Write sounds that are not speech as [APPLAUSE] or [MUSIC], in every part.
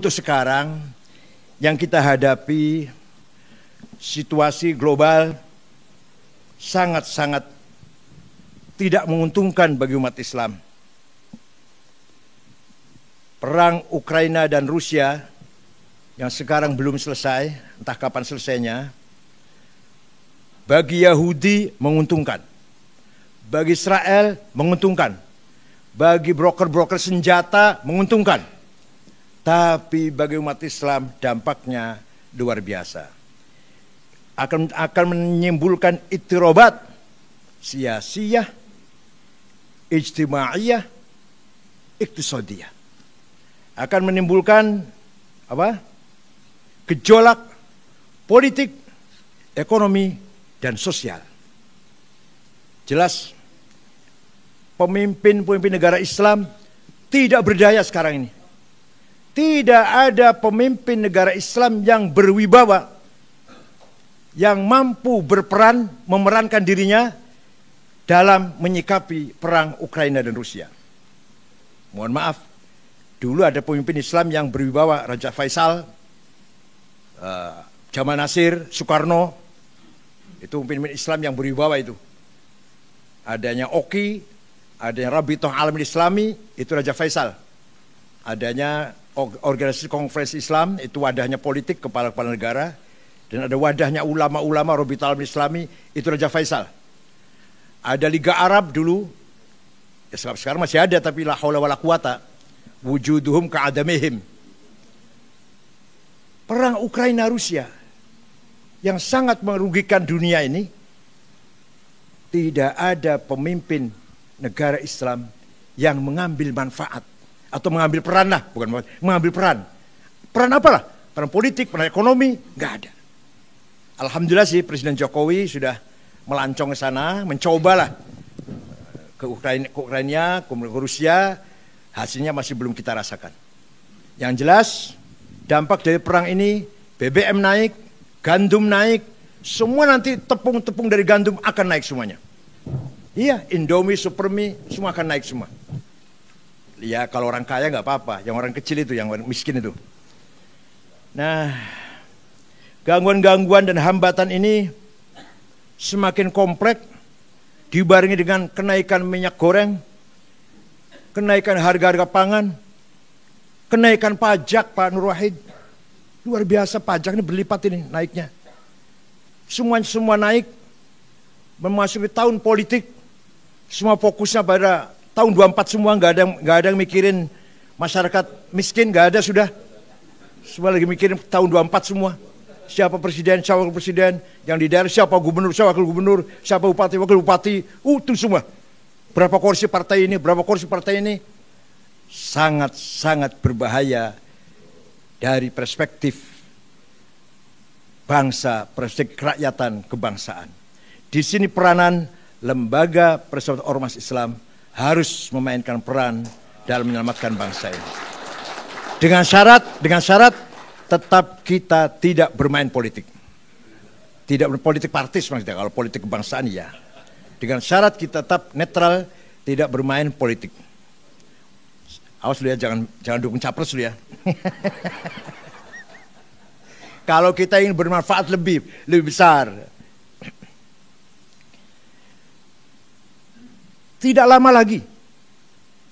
Untuk sekarang yang kita hadapi situasi global sangat-sangat tidak menguntungkan bagi umat Islam. Perang Ukraina dan Rusia yang sekarang belum selesai, entah kapan selesainya, bagi Yahudi menguntungkan, bagi Israel menguntungkan, bagi broker-broker senjata menguntungkan tapi bagi umat Islam dampaknya luar biasa. Akan akan menyimpulkan itirobat sia-sia, ijtimaiyah, iktisodiyah. Akan menimbulkan apa? gejolak politik, ekonomi, dan sosial. Jelas, pemimpin-pemimpin negara Islam tidak berdaya sekarang ini. Tidak ada pemimpin negara Islam yang berwibawa yang mampu berperan memerankan dirinya dalam menyikapi perang Ukraina dan Rusia. Mohon maaf, dulu ada pemimpin Islam yang berwibawa Raja Faisal, eh, Jamal Nasir, Soekarno, itu pemimpin Islam yang berwibawa itu. Adanya Oki, adanya Rabitoh Alam Islami, itu Raja Faisal. Adanya organisasi Kongres Islam itu wadahnya politik kepala-kepala negara dan ada wadahnya ulama-ulama Robital Islami itu Raja Faisal. Ada Liga Arab dulu ya sekarang masih ada tapi la haula wala quwata wujuduhum ka'adamihim. Perang Ukraina Rusia yang sangat merugikan dunia ini tidak ada pemimpin negara Islam yang mengambil manfaat atau mengambil peran lah, bukan mengambil peran. Peran apalah? Peran politik, peran ekonomi, nggak ada. Alhamdulillah sih Presiden Jokowi sudah melancong ke sana, mencobalah eh, ke Ukraina, ke Ukraina, ke Rusia, hasilnya masih belum kita rasakan. Yang jelas dampak dari perang ini BBM naik, gandum naik, semua nanti tepung-tepung dari gandum akan naik semuanya. Iya, Indomie, Supermi, semua akan naik semua ya kalau orang kaya nggak apa-apa, yang orang kecil itu, yang orang miskin itu. Nah, gangguan-gangguan dan hambatan ini semakin kompleks dibarengi dengan kenaikan minyak goreng, kenaikan harga-harga pangan, kenaikan pajak Pak Nur Wahid. Luar biasa pajak ini berlipat ini naiknya. Semua semua naik memasuki tahun politik. Semua fokusnya pada tahun 24 semua nggak ada nggak ada yang mikirin masyarakat miskin nggak ada sudah semua lagi mikirin tahun 24 semua siapa presiden siapa wakil presiden yang di daerah siapa gubernur siapa wakil gubernur siapa bupati wakil bupati utuh semua berapa kursi partai ini berapa kursi partai ini sangat sangat berbahaya dari perspektif bangsa perspektif kerakyatan kebangsaan di sini peranan lembaga persatuan ormas Islam harus memainkan peran dalam menyelamatkan bangsa ini. Dengan syarat, dengan syarat tetap kita tidak bermain politik. Tidak berpolitik partis maksudnya, kalau politik kebangsaan ya. Dengan syarat kita tetap netral, tidak bermain politik. Awas lihat, ya, jangan, jangan dukung capres lihat. ya. [LAUGHS] kalau kita ingin bermanfaat lebih, lebih besar, Tidak lama lagi,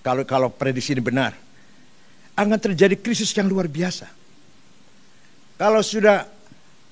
kalau kalau prediksi ini benar, akan terjadi krisis yang luar biasa. Kalau sudah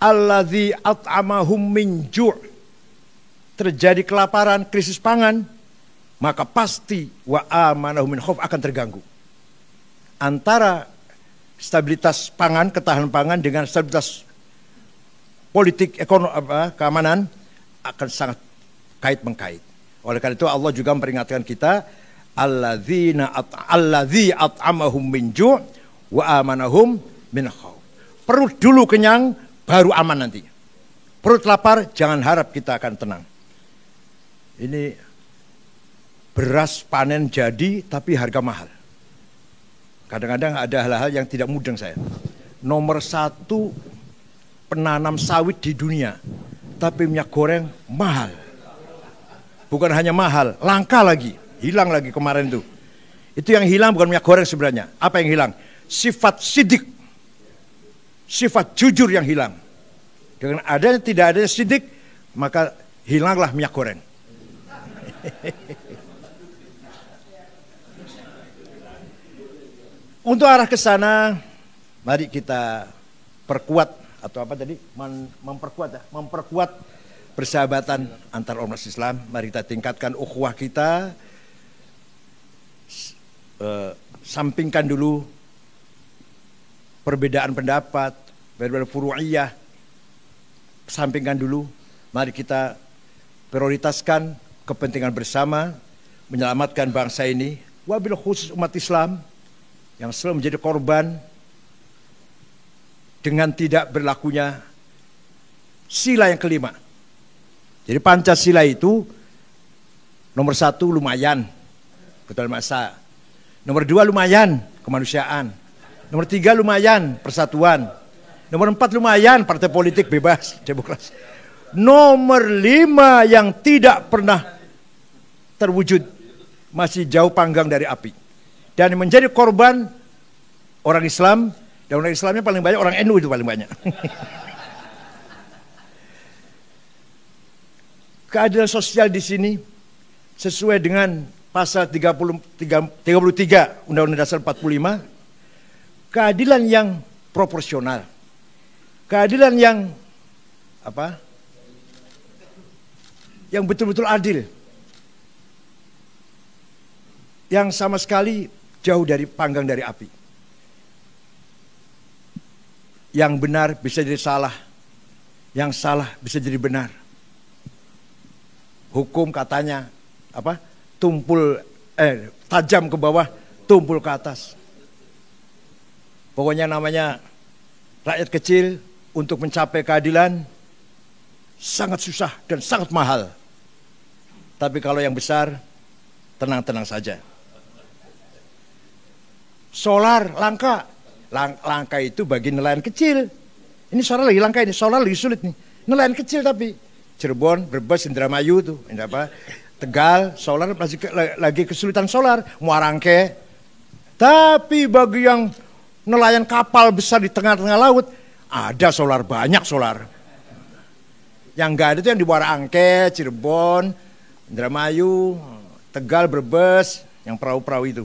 alladzi at'amahum min ju' terjadi kelaparan, krisis pangan, maka pasti wa amanahum min khauf akan terganggu. Antara stabilitas pangan, ketahanan pangan dengan stabilitas politik ekonomi keamanan akan sangat kait mengkait. Oleh karena itu Allah juga memperingatkan kita alladzi at'amahum min ju' wa amanahum min khaw. Perut dulu kenyang baru aman nanti Perut lapar jangan harap kita akan tenang. Ini beras panen jadi tapi harga mahal. Kadang-kadang ada hal-hal yang tidak mudeng saya. Nomor satu penanam sawit di dunia, tapi minyak goreng mahal bukan hanya mahal, langka lagi, hilang lagi kemarin itu. Itu yang hilang bukan minyak goreng sebenarnya. Apa yang hilang? Sifat sidik. Sifat jujur yang hilang. Dengan adanya tidak adanya sidik, maka hilanglah minyak goreng. [LAUGHS] Untuk arah ke sana, mari kita perkuat atau apa tadi? Mem memperkuat ya, memperkuat persahabatan antar ormas Islam. Mari kita tingkatkan ukhuwah kita. Eh, sampingkan dulu perbedaan pendapat, perbedaan furu'iyah. Sampingkan dulu. Mari kita prioritaskan kepentingan bersama menyelamatkan bangsa ini wabil khusus umat Islam yang selalu menjadi korban dengan tidak berlakunya sila yang kelima jadi Pancasila itu nomor satu lumayan betul masa, nomor dua lumayan kemanusiaan, nomor tiga lumayan persatuan, nomor empat lumayan partai politik bebas [LAUGHS] demokrasi, nomor lima yang tidak pernah terwujud masih jauh panggang dari api dan menjadi korban orang Islam dan orang Islamnya paling banyak orang NU itu paling banyak. [LAUGHS] keadilan sosial di sini sesuai dengan pasal 33 Undang-Undang Dasar 45 keadilan yang proporsional keadilan yang apa yang betul-betul adil yang sama sekali jauh dari panggang dari api yang benar bisa jadi salah yang salah bisa jadi benar hukum katanya apa tumpul eh tajam ke bawah tumpul ke atas pokoknya namanya rakyat kecil untuk mencapai keadilan sangat susah dan sangat mahal tapi kalau yang besar tenang-tenang saja solar langka Lang langka itu bagi nelayan kecil ini solar lagi langka ini solar lagi sulit nih nelayan kecil tapi Cirebon, Brebes, Indramayu tuh, apa. Tegal, solar lagi, lagi kesulitan solar, Muarangke. Tapi bagi yang nelayan kapal besar di tengah-tengah laut, ada solar banyak solar. Yang enggak ada itu yang di Muarangke, Cirebon, Indramayu, Tegal, Brebes, yang perahu-perahu itu.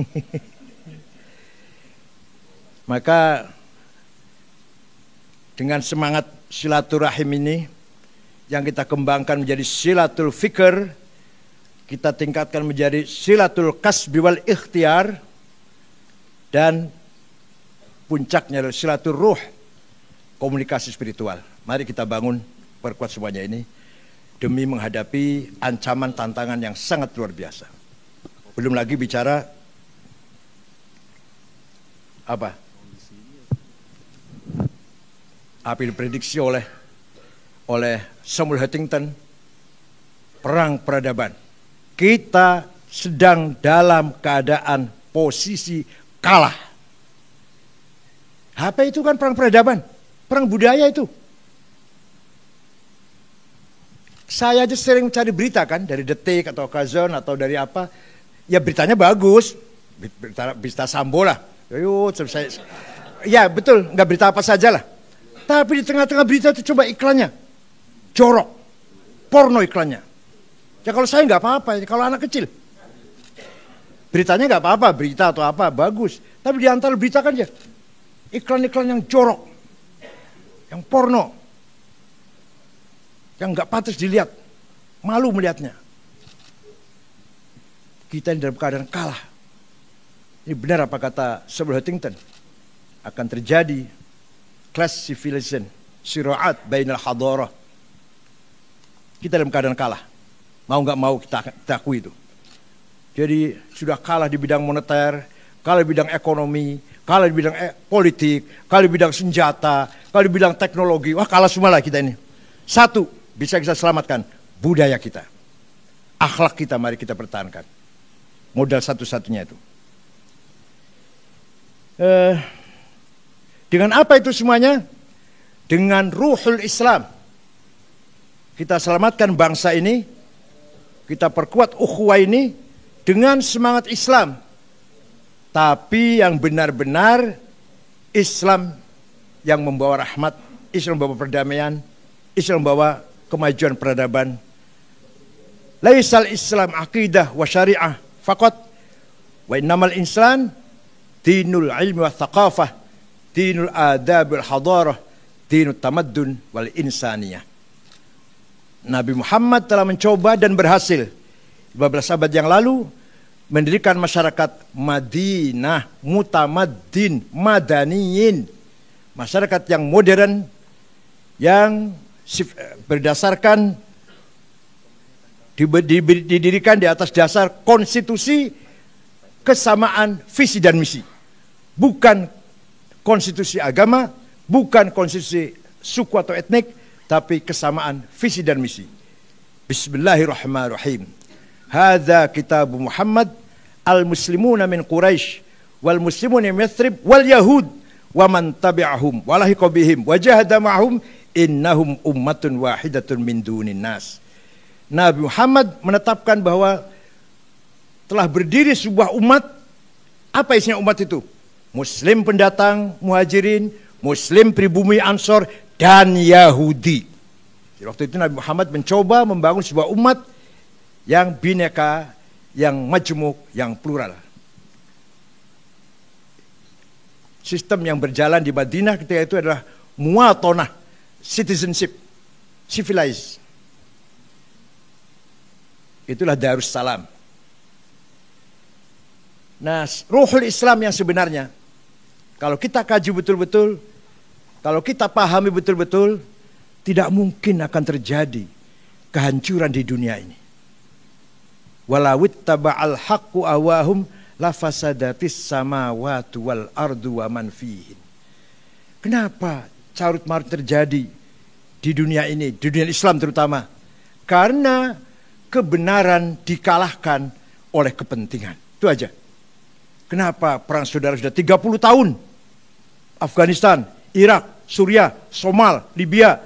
[LAUGHS] Maka dengan semangat silaturahim ini yang kita kembangkan menjadi silatul fikr, kita tingkatkan menjadi silatul kasbi wal ikhtiar dan puncaknya adalah silatul ruh komunikasi spiritual. Mari kita bangun perkuat semuanya ini demi menghadapi ancaman tantangan yang sangat luar biasa. Belum lagi bicara apa? apa yang diprediksi oleh oleh Samuel Huntington perang peradaban. Kita sedang dalam keadaan posisi kalah. Apa itu kan perang peradaban? Perang budaya itu. Saya aja sering mencari berita kan dari Detik atau Kazon atau dari apa. Ya beritanya bagus. Berita, berita Sambo lah. ya betul, nggak berita apa saja lah. Tapi di tengah-tengah berita itu coba iklannya. Jorok. Porno iklannya. Ya kalau saya nggak apa-apa, ya kalau anak kecil. Beritanya nggak apa-apa, berita atau apa, bagus. Tapi di antara berita kan ya, iklan-iklan yang jorok. Yang porno. Yang nggak patut dilihat. Malu melihatnya. Kita ini dalam keadaan kalah. Ini benar apa kata Samuel Huntington. Akan terjadi class civilization, syiraat bainal hadarah. Kita dalam keadaan kalah. Mau nggak mau kita, kita akui itu. Jadi sudah kalah di bidang moneter, kalah di bidang ekonomi, kalah di bidang eh, politik, kalah di bidang senjata, kalah di bidang teknologi. Wah kalah semua lah kita ini. Satu, bisa kita selamatkan budaya kita. Akhlak kita mari kita pertahankan. Modal satu-satunya itu. Eh, dengan apa itu semuanya? Dengan ruhul Islam. Kita selamatkan bangsa ini, kita perkuat ukhuwah ini dengan semangat Islam. Tapi yang benar-benar Islam yang membawa rahmat, Islam membawa perdamaian, Islam membawa kemajuan peradaban. Laisal Islam akidah wa syariah faqat wa innamal insan dinul ilmi wa thaqafah dinul adabul hadarah, dinut tamaddun wal insaniyah. Nabi Muhammad telah mencoba dan berhasil 15 abad yang lalu mendirikan masyarakat Madinah mutamaddin madaniyin masyarakat yang modern yang berdasarkan didirikan di atas dasar konstitusi kesamaan visi dan misi bukan konstitusi agama, bukan konstitusi suku atau etnik, tapi kesamaan visi dan misi. Bismillahirrahmanirrahim. Hadza kitab Muhammad al-muslimuna min Quraisy wal muslimuna min Yathrib wal yahud wa man tabi'ahum wa lahiqa bihim wa jahada ma'hum innahum ummatun wahidatun min dunin nas. Nabi Muhammad menetapkan bahwa telah berdiri sebuah umat apa isinya umat itu? Muslim pendatang muhajirin, Muslim pribumi Ansor, dan Yahudi. Di waktu itu Nabi Muhammad mencoba membangun sebuah umat yang bineka, yang majemuk, yang plural. Sistem yang berjalan di Madinah ketika itu adalah muatonah, citizenship, civilized. Itulah Darussalam. Nah, ruhul Islam yang sebenarnya kalau kita kaji betul-betul, kalau kita pahami betul-betul, tidak mungkin akan terjadi kehancuran di dunia ini. Walawit taba'al haqqu awahum lafasadatis samawati wal ardu wa man Kenapa carut marut terjadi di dunia ini, di dunia Islam terutama? Karena kebenaran dikalahkan oleh kepentingan. Itu aja. Kenapa perang saudara sudah 30 tahun Afghanistan, Irak, Suriah, Somal, Libya,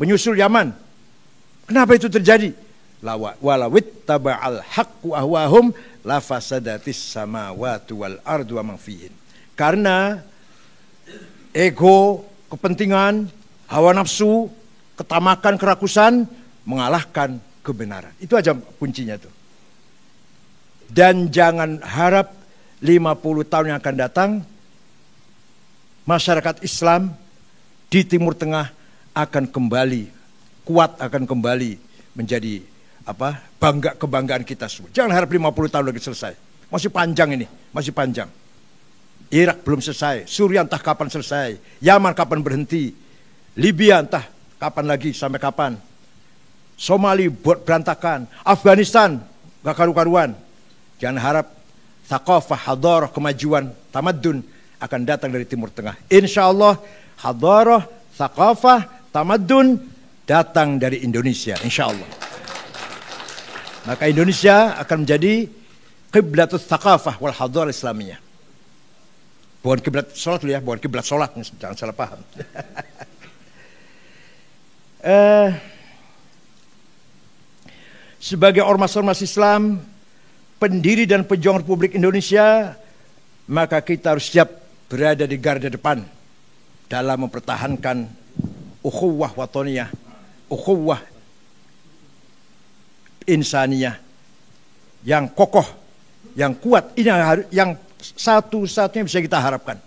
menyusul Yaman. Kenapa itu terjadi? Lawa walawit taba'al haqqu ahwahum lafasadatis samawati wal ardu wa fihin. Karena ego, kepentingan, hawa nafsu, ketamakan, kerakusan mengalahkan kebenaran. Itu aja kuncinya tuh. Dan jangan harap 50 tahun yang akan datang masyarakat Islam di Timur Tengah akan kembali kuat akan kembali menjadi apa bangga kebanggaan kita semua. Jangan harap 50 tahun lagi selesai. Masih panjang ini, masih panjang. Irak belum selesai, Suriah entah kapan selesai, Yaman kapan berhenti, Libya entah kapan lagi sampai kapan. Somali buat berantakan, Afghanistan gak karu-karuan. Jangan harap thakofah, hadar, kemajuan, tamadun akan datang dari Timur Tengah. Insya Allah hadaroh, thakafah, tamadun datang dari Indonesia. Insya Allah. Maka Indonesia akan menjadi kiblatus thakafah wal hadar Islaminya. Bukan kiblat sholat ya, bukan kiblat sholat, jangan salah paham. [LAUGHS] eh, sebagai ormas-ormas Islam, pendiri dan pejuang Republik Indonesia, maka kita harus siap berada di garda depan dalam mempertahankan ukhuwah watoniyah, ukhuwah insaniyah yang kokoh, yang kuat. Ini yang, yang satu-satunya bisa kita harapkan.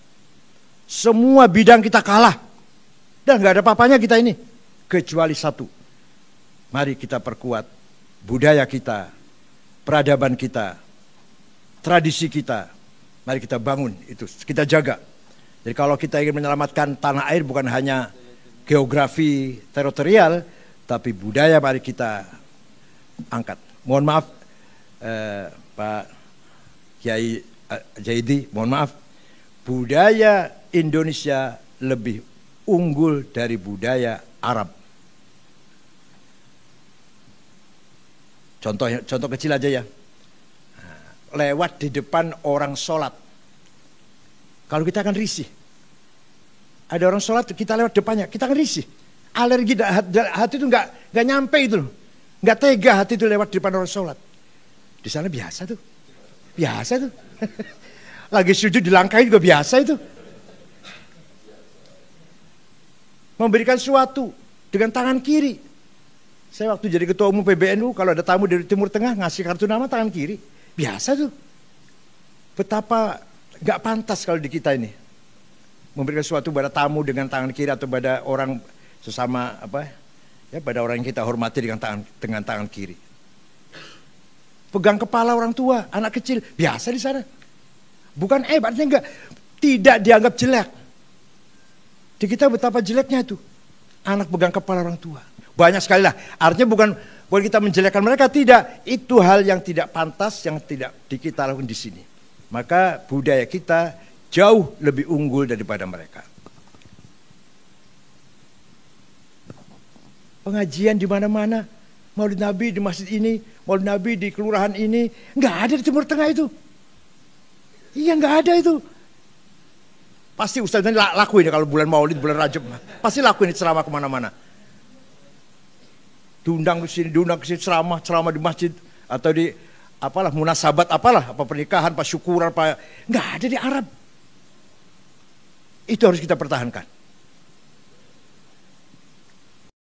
Semua bidang kita kalah. Dan nggak ada papanya kita ini. Kecuali satu. Mari kita perkuat budaya kita, peradaban kita, tradisi kita, Mari kita bangun itu, kita jaga. Jadi kalau kita ingin menyelamatkan tanah air bukan hanya geografi teritorial, tapi budaya mari kita angkat. Mohon maaf eh, Pak Kiai eh, Jaidi, mohon maaf. Budaya Indonesia lebih unggul dari budaya Arab. Contoh contoh kecil aja ya lewat di depan orang sholat. Kalau kita akan risih. Ada orang sholat kita lewat depannya, kita akan risih. Alergi hati itu nggak nggak nyampe itu loh. Nggak tega hati itu lewat di depan orang sholat. Di sana biasa tuh. Biasa tuh. [LAUGHS] Lagi sujud di langkah juga biasa itu. Memberikan suatu dengan tangan kiri. Saya waktu jadi ketua umum PBNU kalau ada tamu dari Timur Tengah ngasih kartu nama tangan kiri. Biasa tuh. Betapa gak pantas kalau di kita ini. Memberikan sesuatu pada tamu dengan tangan kiri atau pada orang sesama apa ya pada orang yang kita hormati dengan tangan dengan tangan kiri. Pegang kepala orang tua, anak kecil biasa di sana. Bukan eh artinya enggak tidak dianggap jelek. Di kita betapa jeleknya itu. Anak pegang kepala orang tua. Banyak sekali lah. Artinya bukan Bukan kita menjelekkan mereka, tidak. Itu hal yang tidak pantas, yang tidak di kita lakukan di sini. Maka budaya kita jauh lebih unggul daripada mereka. Pengajian di mana-mana, Maulid Nabi di masjid ini, Maulid Nabi di kelurahan ini, nggak ada di Timur Tengah itu. Iya nggak ada itu. Pasti Ustaz ini lakuin kalau bulan Maulid, bulan Rajab. Pasti lakuin ceramah kemana-mana diundang ke sini, diundang ke sini ceramah, ceramah di masjid atau di apalah munasabat apalah, apa pernikahan, apa syukuran, apa nggak ada di Arab. Itu harus kita pertahankan.